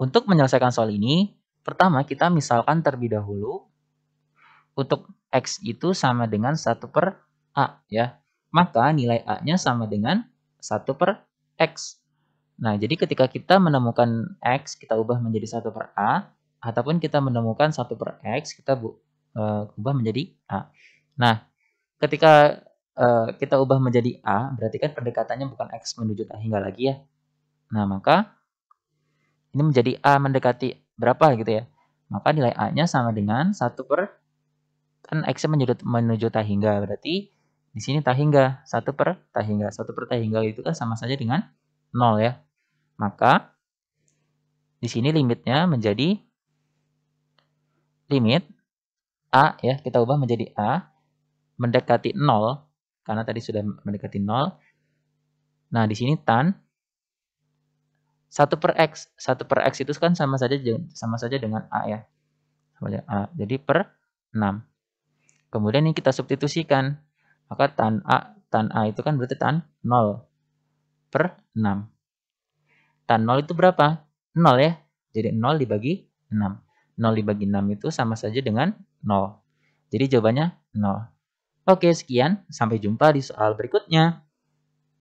Untuk menyelesaikan soal ini, pertama kita misalkan terlebih dahulu untuk X itu sama dengan 1 per A ya. Maka nilai A-nya sama dengan 1 per X. Nah, jadi ketika kita menemukan X, kita ubah menjadi 1 per A. Ataupun kita menemukan 1 per X, kita bu, uh, ubah menjadi A. Nah, ketika uh, kita ubah menjadi A, berarti kan pendekatannya bukan X menuju A hingga lagi ya. Nah, maka ini menjadi A mendekati berapa gitu ya. Maka nilai A-nya sama dengan 1 per kan X menuju, menuju tak hingga Berarti di sini tak hingga 1 per tak hingga 1 per tak hingga itu kan sama saja dengan 0 ya. Maka di sini limitnya menjadi limit A ya. Kita ubah menjadi A mendekati 0. Karena tadi sudah mendekati 0. Nah di sini tan 1 per X. 1 per X itu kan sama saja sama saja dengan A ya. Sama saja A. Jadi per 6. Kemudian ini kita substitusikan. Maka tan A, tan A itu kan berarti tan 0 per 6. Tan 0 itu berapa? 0 ya. Jadi 0 dibagi 6. 0 dibagi 6 itu sama saja dengan 0. Jadi jawabannya 0. Oke, sekian. Sampai jumpa di soal berikutnya.